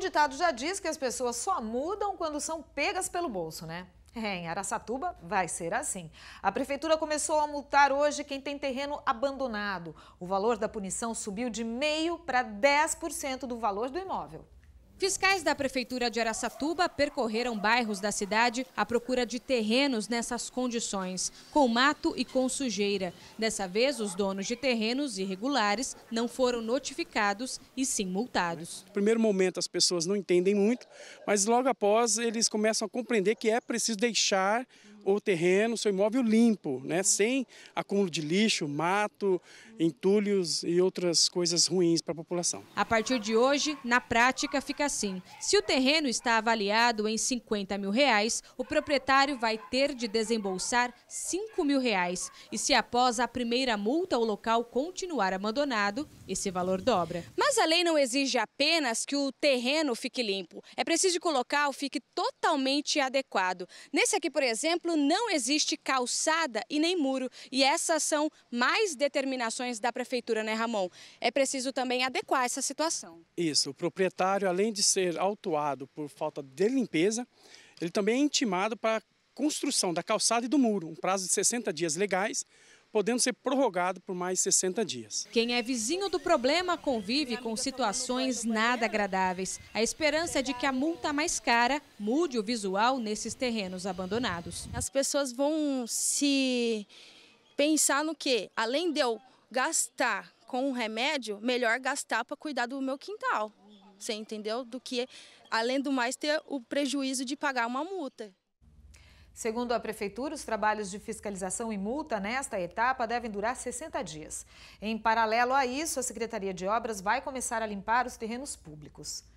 ditado já diz que as pessoas só mudam quando são pegas pelo bolso, né? É, em Araçatuba vai ser assim. A prefeitura começou a multar hoje quem tem terreno abandonado. O valor da punição subiu de meio para 10% do valor do imóvel. Fiscais da Prefeitura de Aracatuba percorreram bairros da cidade à procura de terrenos nessas condições, com mato e com sujeira. Dessa vez, os donos de terrenos irregulares não foram notificados e sim multados. No primeiro momento, as pessoas não entendem muito, mas logo após, eles começam a compreender que é preciso deixar o terreno, seu imóvel limpo, né? sem acúmulo de lixo, mato, entulhos e outras coisas ruins para a população. A partir de hoje, na prática, fica assim. Se o terreno está avaliado em 50 mil reais, o proprietário vai ter de desembolsar 5 mil reais. E se após a primeira multa o local continuar abandonado, esse valor dobra. Mas a lei não exige apenas que o terreno fique limpo. É preciso que o local fique totalmente adequado. Nesse aqui, por exemplo, exemplo, não existe calçada e nem muro. E essas são mais determinações da prefeitura, né, Ramon? É preciso também adequar essa situação. Isso. O proprietário, além de ser autuado por falta de limpeza, ele também é intimado para a construção da calçada e do muro, um prazo de 60 dias legais, podendo ser prorrogado por mais 60 dias. Quem é vizinho do problema convive com situações nada agradáveis. A esperança é de que a multa mais cara mude o visual nesses terrenos abandonados. As pessoas vão se pensar no que, além de eu gastar com um remédio, melhor gastar para cuidar do meu quintal. Você entendeu? Do que, além do mais, ter o prejuízo de pagar uma multa. Segundo a Prefeitura, os trabalhos de fiscalização e multa nesta etapa devem durar 60 dias. Em paralelo a isso, a Secretaria de Obras vai começar a limpar os terrenos públicos.